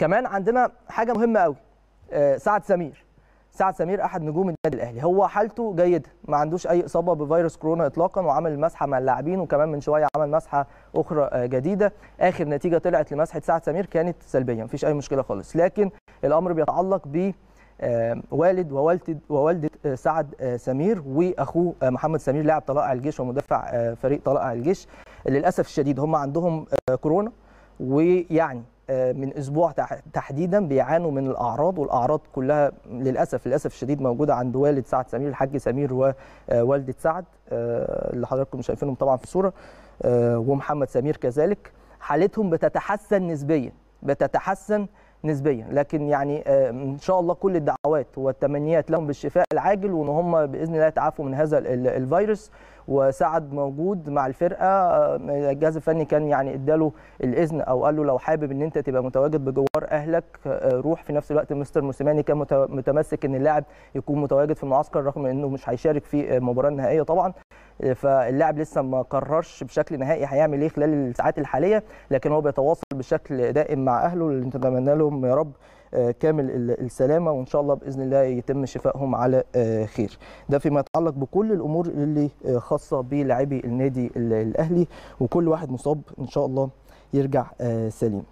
كمان عندنا حاجه مهمه قوي آه، سعد سمير سعد سمير احد نجوم النادي الاهلي هو حالته جيده ما عندوش اي اصابه بفيروس كورونا اطلاقا وعمل مسحه مع اللاعبين وكمان من شويه عمل مسحه اخرى آه، جديده اخر نتيجه طلعت لمسحه سعد سمير كانت سلبيه مفيش اي مشكله خالص لكن الامر بيتعلق ب آه، والد ووالده ووالده سعد سمير واخوه محمد سمير لاعب طلائع الجيش ومدافع فريق طلائع الجيش للاسف الشديد هم عندهم كورونا ويعني آه، من اسبوع تحديدا بيعانوا من الاعراض والاعراض كلها للاسف للاسف الشديد موجوده عند والد سعد سمير الحاج سمير ووالده آه، سعد آه، اللي حضراتكم شايفينهم طبعا في الصوره ومحمد سمير كذلك حالتهم بتتحسن نسبيا بتتحسن نسبيا لكن يعني آه، ان شاء الله كل الدعوات والتمنيات لهم بالشفاء العاجل وان هم باذن الله يتعافوا من هذا الفيروس وسعد موجود مع الفرقه آه، الجهاز الفني كان يعني اداله الاذن او قال له لو حابب ان انت تبقى متواجد بجوار اهلك آه، روح في نفس الوقت مستر موسيماني كان متمسك ان اللاعب يكون متواجد في المعسكر رغم انه مش هيشارك في المباراه النهائيه طبعا فاللاعب لسه ما قررش بشكل نهائي هيعمل ايه خلال الساعات الحاليه لكن هو بيتواصل بشكل دائم مع اهله اللي نتمنى لهم يا رب آه، كامل السلامه وان شاء الله باذن الله يتم شفائهم على آه، خير ده فيما يتعلق بكل الامور اللي آه، خاصه بلاعبي النادي الاهلي وكل واحد مصاب ان شاء الله يرجع سليم